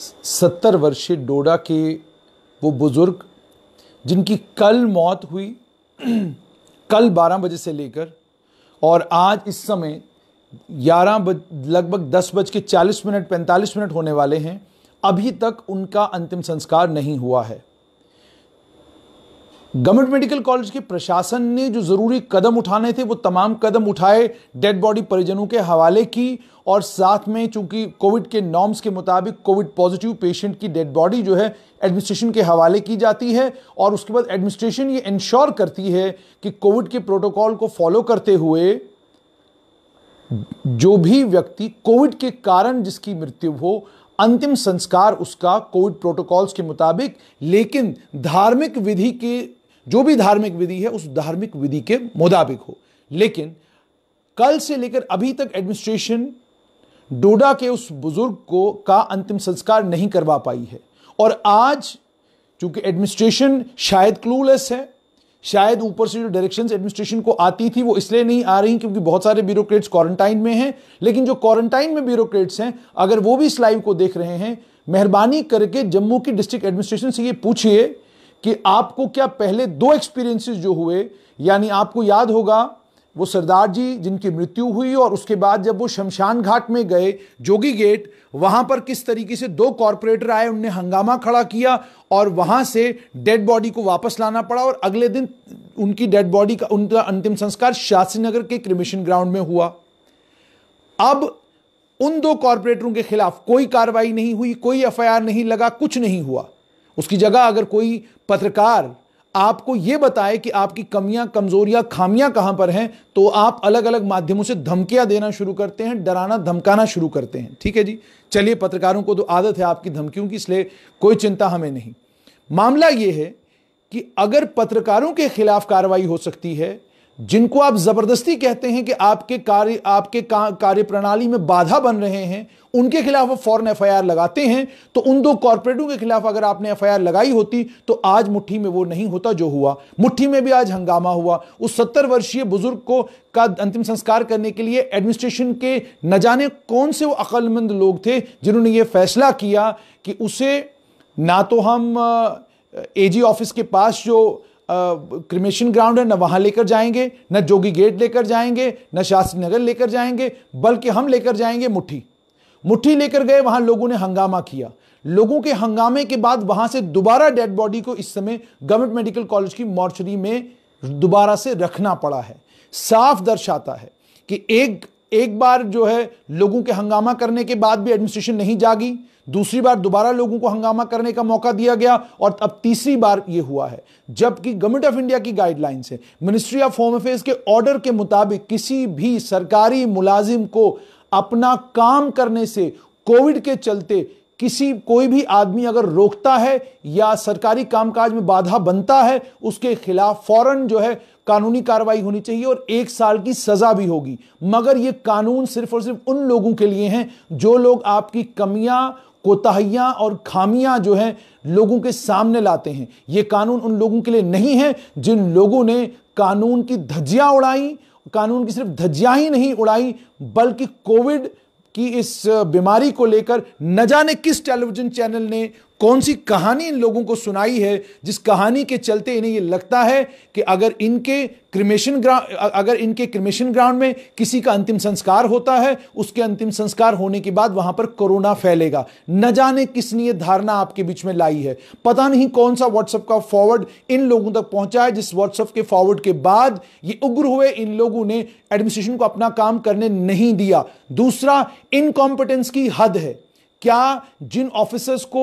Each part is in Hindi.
सत्तर वर्षीय डोडा के वो बुज़ुर्ग जिनकी कल मौत हुई कल बारह बजे से लेकर और आज इस समय ग्यारह बज लगभग दस बज के चालीस मिनट पैंतालीस मिनट होने वाले हैं अभी तक उनका अंतिम संस्कार नहीं हुआ है गवर्नमेंट मेडिकल कॉलेज के प्रशासन ने जो ज़रूरी कदम उठाने थे वो तमाम कदम उठाए डेड बॉडी परिजनों के हवाले की और साथ में चूंकि कोविड के नॉर्म्स के मुताबिक कोविड पॉजिटिव पेशेंट की डेड बॉडी जो है एडमिनिस्ट्रेशन के हवाले की जाती है और उसके बाद एडमिनिस्ट्रेशन ये इंश्योर करती है कि कोविड के प्रोटोकॉल को फॉलो करते हुए जो भी व्यक्ति कोविड के कारण जिसकी मृत्यु हो अंतिम संस्कार उसका कोविड प्रोटोकॉल्स के मुताबिक लेकिन धार्मिक विधि के जो भी धार्मिक विधि है उस धार्मिक विधि के मुताबिक हो लेकिन कल से लेकर अभी तक एडमिनिस्ट्रेशन डोडा के उस बुजुर्ग को का अंतिम संस्कार नहीं करवा पाई है और आज चूंकि एडमिनिस्ट्रेशन शायद क्लूलेस है शायद ऊपर से जो डायरेक्शंस एडमिनिस्ट्रेशन को आती थी वो इसलिए नहीं आ रही क्योंकि बहुत सारे ब्यूरोक्रेट्स क्वारंटाइन में हैं लेकिन जो क्वारंटाइन में ब्यूरोक्रेट्स हैं अगर वो भी इस लाइव को देख रहे हैं मेहरबानी करके जम्मू की डिस्ट्रिक्ट एडमिनिस्ट्रेशन से ये पूछिए कि आपको क्या पहले दो एक्सपीरियंसेस जो हुए यानी आपको याद होगा वो सरदार जी जिनकी मृत्यु हुई और उसके बाद जब वो शमशान घाट में गए जोगी गेट वहां पर किस तरीके से दो कॉरपोरेटर आए उनने हंगामा खड़ा किया और वहां से डेड बॉडी को वापस लाना पड़ा और अगले दिन उनकी डेड बॉडी का उनका अंतिम संस्कार शास्त्री नगर के क्रिमिशन ग्राउंड में हुआ अब उन दो कॉरपोरेटरों के खिलाफ कोई कार्रवाई नहीं हुई कोई एफ नहीं लगा कुछ नहीं हुआ उसकी जगह अगर कोई पत्रकार आपको ये बताए कि आपकी कमियां कमजोरियां खामियां कहां पर हैं तो आप अलग अलग माध्यमों से धमकियां देना शुरू करते हैं डराना धमकाना शुरू करते हैं ठीक है जी चलिए पत्रकारों को तो आदत है आपकी धमकियों की इसलिए कोई चिंता हमें नहीं मामला यह है कि अगर पत्रकारों के खिलाफ कार्रवाई हो सकती है जिनको आप जबरदस्ती कहते हैं कि आपके कार्य आपके कार्य प्रणाली में बाधा बन रहे हैं उनके खिलाफ आप फॉरन एफ लगाते हैं तो उन दो कॉरपोरेटों के खिलाफ अगर आपने एफ लगाई होती तो आज मुट्ठी में वो नहीं होता जो हुआ मुट्ठी में भी आज हंगामा हुआ उस सत्तर वर्षीय बुजुर्ग को का अंतिम संस्कार करने के लिए एडमिनिस्ट्रेशन के न जाने कौन से वो अकलमंद लोग थे जिन्होंने ये फैसला किया कि उसे ना तो हम ए ऑफिस के पास जो क्रिमेशन ग्राउंड है ना वहाँ लेकर जाएंगे न जोगी गेट लेकर जाएंगे न शास्त्री नगर लेकर जाएंगे बल्कि हम लेकर जाएंगे मुट्ठी मुट्ठी लेकर गए वहाँ लोगों ने हंगामा किया लोगों के हंगामे के बाद वहाँ से दोबारा डेड बॉडी को इस समय गवर्नमेंट मेडिकल कॉलेज की मॉर्चरी में दोबारा से रखना पड़ा है साफ दर्शाता है कि एक एक बार जो है लोगों के हंगामा करने के बाद भी एडमिनिस्ट्रेशन नहीं जागी दूसरी बार दोबारा लोगों को हंगामा करने का मौका दिया गया और अब तीसरी बार यह हुआ है जबकि गवर्नमेंट ऑफ इंडिया की गाइडलाइंस है मिनिस्ट्री ऑफ होम अफेयर्स के ऑर्डर के मुताबिक किसी भी सरकारी मुलाजिम को अपना काम करने से कोविड के चलते किसी कोई भी आदमी अगर रोकता है या सरकारी कामकाज में बाधा बनता है उसके खिलाफ फौरन जो है कानूनी कार्रवाई होनी चाहिए और एक साल की सजा भी होगी मगर यह कानून सिर्फ और सिर्फ उन लोगों के लिए हैं जो लोग आपकी कमियां कोताहियाँ और खामियाँ जो हैं लोगों के सामने लाते हैं ये कानून उन लोगों के लिए नहीं है जिन लोगों ने कानून की धज्जियाँ उड़ाई कानून की सिर्फ धज्जियाँ ही नहीं उड़ाई बल्कि कोविड की इस बीमारी को लेकर न जाने किस टेलीविजन चैनल ने कौन सी कहानी इन लोगों को सुनाई है जिस कहानी के चलते इन्हें ये लगता है कि अगर इनके क्रिमेशन ग्राउंड अगर इनके क्रिमेशन ग्राउंड में किसी का अंतिम संस्कार होता है उसके अंतिम संस्कार होने के बाद वहां पर कोरोना फैलेगा न जाने किसने ये धारणा आपके बीच में लाई है पता नहीं कौन सा व्हाट्सएप का फॉरवर्ड इन लोगों तक पहुंचा है जिस व्हाट्सएप के फॉरवर्ड के बाद ये उग्र हुए इन लोगों ने एडमिनिस्ट्रेशन को अपना काम करने नहीं दिया दूसरा इनकॉम्पिटेंस की हद है क्या जिन ऑफिसर्स को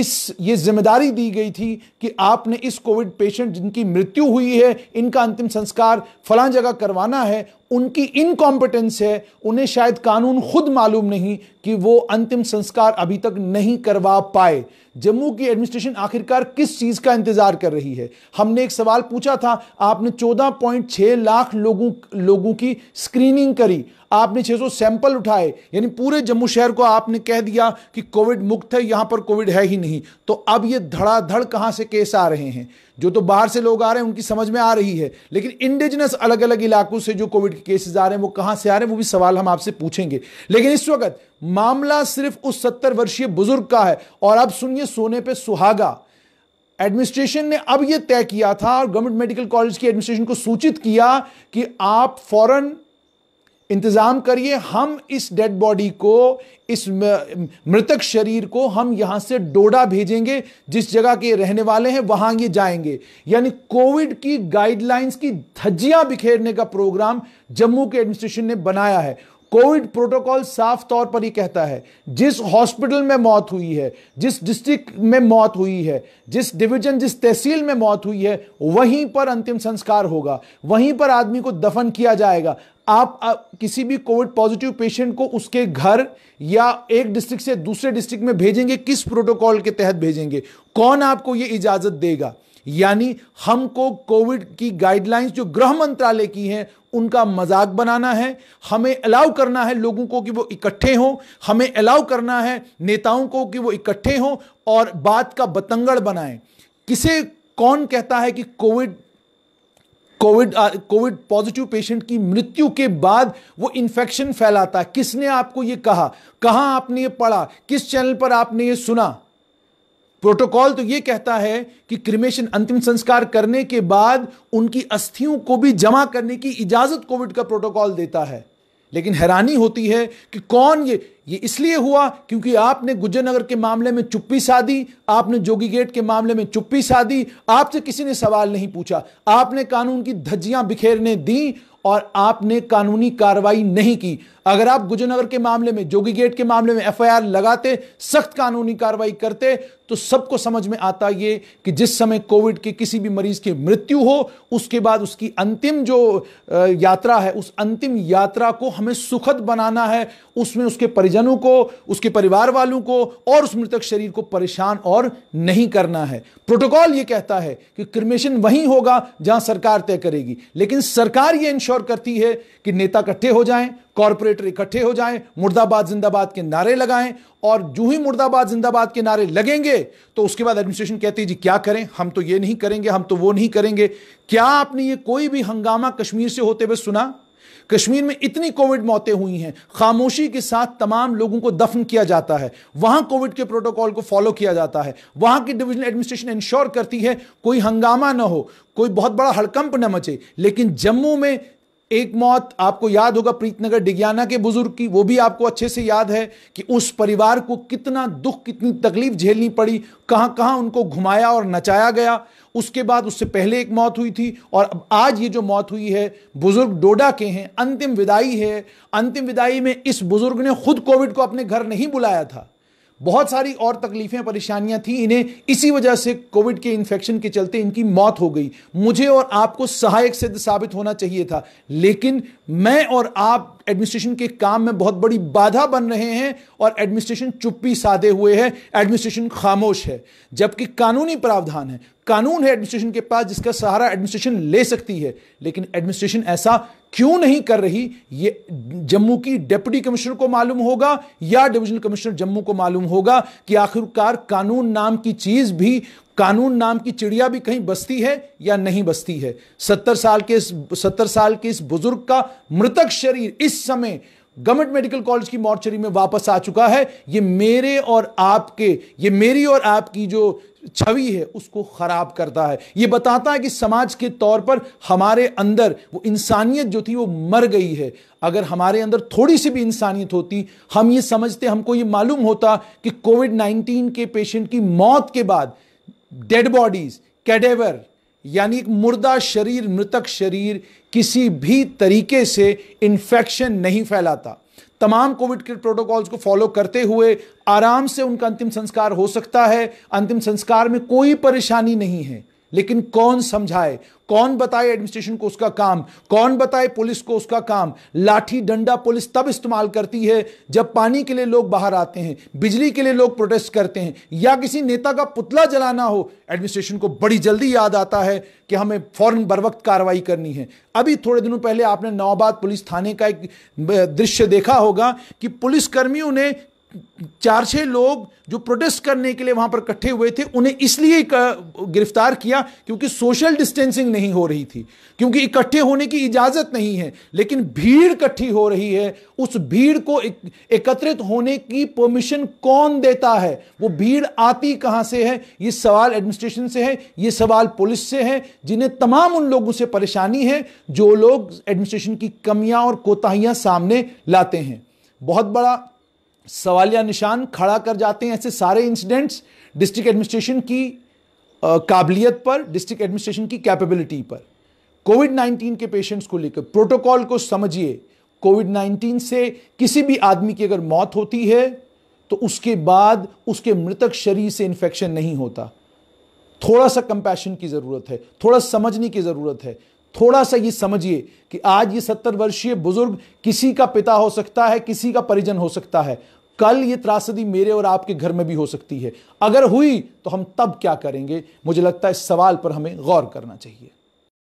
इस ये जिम्मेदारी दी गई थी कि आपने इस कोविड पेशेंट जिनकी मृत्यु हुई है इनका अंतिम संस्कार फला जगह करवाना है उनकी इनकॉम्पिटेंस है उन्हें शायद कानून खुद मालूम नहीं कि वो अंतिम संस्कार अभी तक नहीं करवा पाए जम्मू की एडमिनिस्ट्रेशन आखिरकार किस चीज़ का इंतज़ार कर रही है हमने एक सवाल पूछा था आपने 14.6 लाख लोगों लोगों की स्क्रीनिंग करी आपने 600 सैंपल उठाए यानी पूरे जम्मू शहर को आपने कह दिया कि कोविड मुक्त है यहां पर कोविड है ही नहीं तो अब ये धड़ाधड़ कहां से केस आ रहे हैं जो तो बाहर से लोग आ रहे हैं उनकी समझ में आ रही है लेकिन इंडिजिनस अलग अलग इलाकों से जो कोविड के केसेस आ रहे हैं वो कहां से आ रहे हैं वो भी सवाल हम आपसे पूछेंगे लेकिन इस वक्त मामला सिर्फ उस सत्तर वर्षीय बुजुर्ग का है और अब सुनिए सोने पर सुहागा एडमिनिस्ट्रेशन ने अब यह तय किया था और गवर्नमेंट मेडिकल कॉलेज की एडमिनिस्ट्रेशन को सूचित किया कि आप फौरन इंतज़ाम करिए हम इस डेड बॉडी को इस मृतक शरीर को हम यहां से डोडा भेजेंगे जिस जगह के रहने वाले हैं वहां ये जाएंगे यानी कोविड की गाइडलाइंस की धज्जियां बिखेरने का प्रोग्राम जम्मू के एडमिनिस्ट्रेशन ने बनाया है कोविड प्रोटोकॉल साफ तौर पर ही कहता है जिस हॉस्पिटल में मौत हुई है जिस डिस्ट्रिक्ट में मौत हुई है जिस डिवीजन जिस तहसील में मौत हुई है वहीं पर अंतिम संस्कार होगा वहीं पर आदमी को दफन किया जाएगा आप, आप किसी भी कोविड पॉजिटिव पेशेंट को उसके घर या एक डिस्ट्रिक्ट से दूसरे डिस्ट्रिक्ट में भेजेंगे किस प्रोटोकॉल के तहत भेजेंगे कौन आपको ये इजाजत देगा यानी हमको कोविड की गाइडलाइंस जो गृह मंत्रालय की हैं उनका मजाक बनाना है हमें अलाउ करना है लोगों को कि वो इकट्ठे हों हमें अलाउ करना है नेताओं को कि वो इकट्ठे हों और बात का बतंगड़ बनाएं किसे कौन कहता है कि covid covid covid positive patient की मृत्यु के बाद वो इन्फेक्शन फैलाता है किसने आपको ये कहा कहाँ आपने ये पढ़ा किस चैनल पर आपने ये सुना प्रोटोकॉल तो ये कहता है कि क्रिमेशन अंतिम संस्कार करने के बाद उनकी अस्थियों को भी जमा करने की इजाजत कोविड का प्रोटोकॉल देता है लेकिन हैरानी होती है कि कौन ये ये इसलिए हुआ क्योंकि आपने गुजरनगर के मामले में चुप्पी साधी आपने जोगी गेट के मामले में चुप्पी साधी आपसे किसी ने सवाल नहीं पूछा आपने कानून की धज्जियां बिखेरने दी और आपने कानूनी कार्रवाई नहीं की अगर आप गुजनगर के मामले में जोगी गेट के मामले में एफआईआर लगाते सख्त कानूनी कार्रवाई करते तो सबको समझ में आता ये कि जिस समय कोविड के किसी भी मरीज की मृत्यु हो उसके बाद उसकी अंतिम जो यात्रा है उस अंतिम यात्रा को हमें सुखद बनाना है उसमें उसके परिजनों को उसके परिवार वालों को और उस मृतक शरीर को परेशान और नहीं करना है प्रोटोकॉल ये कहता है कि क्रिमेशन वहीं होगा जहां सरकार तय करेगी लेकिन सरकार ये इंश्योर करती है कि नेता इकट्ठे हो जाएं कॉरपोरेटर इकट्ठे हो जाएं मुर्दाबाद जिंदाबाद के नारे लगाएं और जो ही मुर्दाबाद जिंदाबाद के नारे लगेंगे तो उसके बाद एडमिनिस्ट्रेशन कहती है जी क्या करें हम तो ये नहीं करेंगे हम तो वो नहीं करेंगे क्या आपने ये कोई भी हंगामा कश्मीर से होते हुए सुना कश्मीर में इतनी कोविड मौतें हुई हैं खामोशी के साथ तमाम लोगों को दफन किया जाता है वहां कोविड के प्रोटोकॉल को फॉलो किया जाता है वहां की डिविजनल एडमिनिस्ट्रेशन इंश्योर करती है कोई हंगामा ना हो कोई बहुत बड़ा हड़कंप न मचे लेकिन जम्मू में एक मौत आपको याद होगा प्रीतनगर डिग्याना के बुजुर्ग की वो भी आपको अच्छे से याद है कि उस परिवार को कितना दुख कितनी तकलीफ झेलनी पड़ी कहाँ कहाँ उनको घुमाया और नचाया गया उसके बाद उससे पहले एक मौत हुई थी और अब आज ये जो मौत हुई है बुजुर्ग डोडा के हैं अंतिम विदाई है अंतिम विदाई में इस बुजुर्ग ने खुद कोविड को अपने घर नहीं बुलाया था बहुत सारी और तकलीफें परेशानियां थी इन्हें इसी वजह से कोविड के इन्फेक्शन के चलते इनकी मौत हो गई मुझे और आपको सहायक सिद्ध साबित होना चाहिए था लेकिन मैं और आप एडमिनिस्ट्रेशन के काम में बहुत बड़ी बाधा बन रहे हैं और एडमिनिस्ट्रेशन चुप्पी साधे हुए है एडमिनिस्ट्रेशन खामोश है जबकि कानूनी प्रावधान है कानून है एडमिनिस्ट्रेशन के पास जिसका सहारा एडमिनिस्ट्रेशन ले सकती है लेकिन एडमिनिस्ट्रेशन ऐसा क्यों नहीं कर रही ये जम्मू की डेप्यूटी कमिश्नर को मालूम होगा या डिविजनल कमिश्नर जम्मू को मालूम होगा कि आखिरकार कानून नाम की चीज भी कानून नाम की चिड़िया भी कहीं बसती है या नहीं बसती है सत्तर साल के इस सत्तर साल के इस बुजुर्ग का मृतक शरीर इस समय गवर्नमेंट मेडिकल कॉलेज की मॉर्चरी में वापस आ चुका है ये मेरे और आपके ये मेरी और आपकी जो छवि है उसको ख़राब करता है ये बताता है कि समाज के तौर पर हमारे अंदर वो इंसानियत जो थी वो मर गई है अगर हमारे अंदर थोड़ी सी भी इंसानियत होती हम ये समझते हमको ये मालूम होता कि कोविड नाइनटीन के पेशेंट की मौत के बाद डेड बॉडीज़ कैडेवर यानी एक मुर्दा शरीर मृतक शरीर किसी भी तरीके से इन्फेक्शन नहीं फैलाता तमाम कोविड के प्रोटोकॉल्स को फॉलो करते हुए आराम से उनका अंतिम संस्कार हो सकता है अंतिम संस्कार में कोई परेशानी नहीं है लेकिन कौन समझाए कौन बताए एडमिनिस्ट्रेशन को उसका काम कौन बताए पुलिस को उसका काम लाठी डंडा पुलिस तब इस्तेमाल करती है जब पानी के लिए लोग बाहर आते हैं बिजली के लिए लोग प्रोटेस्ट करते हैं या किसी नेता का पुतला जलाना हो एडमिनिस्ट्रेशन को बड़ी जल्दी याद आता है कि हमें फौरन बर वक्त कार्रवाई करनी है अभी थोड़े दिनों पहले आपने नवाबाद पुलिस थाने का एक दृश्य देखा होगा कि पुलिसकर्मियों ने चार छह लोग जो प्रोटेस्ट करने के लिए वहां पर इकट्ठे हुए थे उन्हें इसलिए गिरफ्तार किया क्योंकि सोशल डिस्टेंसिंग नहीं हो रही थी क्योंकि इकट्ठे होने की इजाजत नहीं है लेकिन भीड़ इकट्ठी हो रही है उस भीड़ को एक, एकत्रित होने की परमिशन कौन देता है वो भीड़ आती कहां से है ये सवाल एडमिनिस्ट्रेशन से है ये सवाल पुलिस से है जिन्हें तमाम उन लोगों से परेशानी है जो लोग एडमिनिस्ट्रेशन की कमियां और कोताहियां सामने लाते हैं बहुत बड़ा सवालिया निशान खड़ा कर जाते हैं ऐसे सारे इंसिडेंट्स डिस्ट्रिक्ट एडमिनिस्ट्रेशन की काबिलियत पर डिस्ट्रिक्ट एडमिनिस्ट्रेशन की कैपेबिलिटी पर कोविड 19 के पेशेंट्स को लेकर प्रोटोकॉल को समझिए कोविड 19 से किसी भी आदमी की अगर मौत होती है तो उसके बाद उसके मृतक शरीर से इन्फेक्शन नहीं होता थोड़ा सा कंपैशन की ज़रूरत है थोड़ा समझने की ज़रूरत है थोड़ा सा ये समझिए कि आज ये सत्तर वर्षीय बुजुर्ग किसी का पिता हो सकता है किसी का परिजन हो सकता है कल ये त्रासदी मेरे और आपके घर में भी हो सकती है अगर हुई तो हम तब क्या करेंगे मुझे लगता है इस सवाल पर हमें गौर करना चाहिए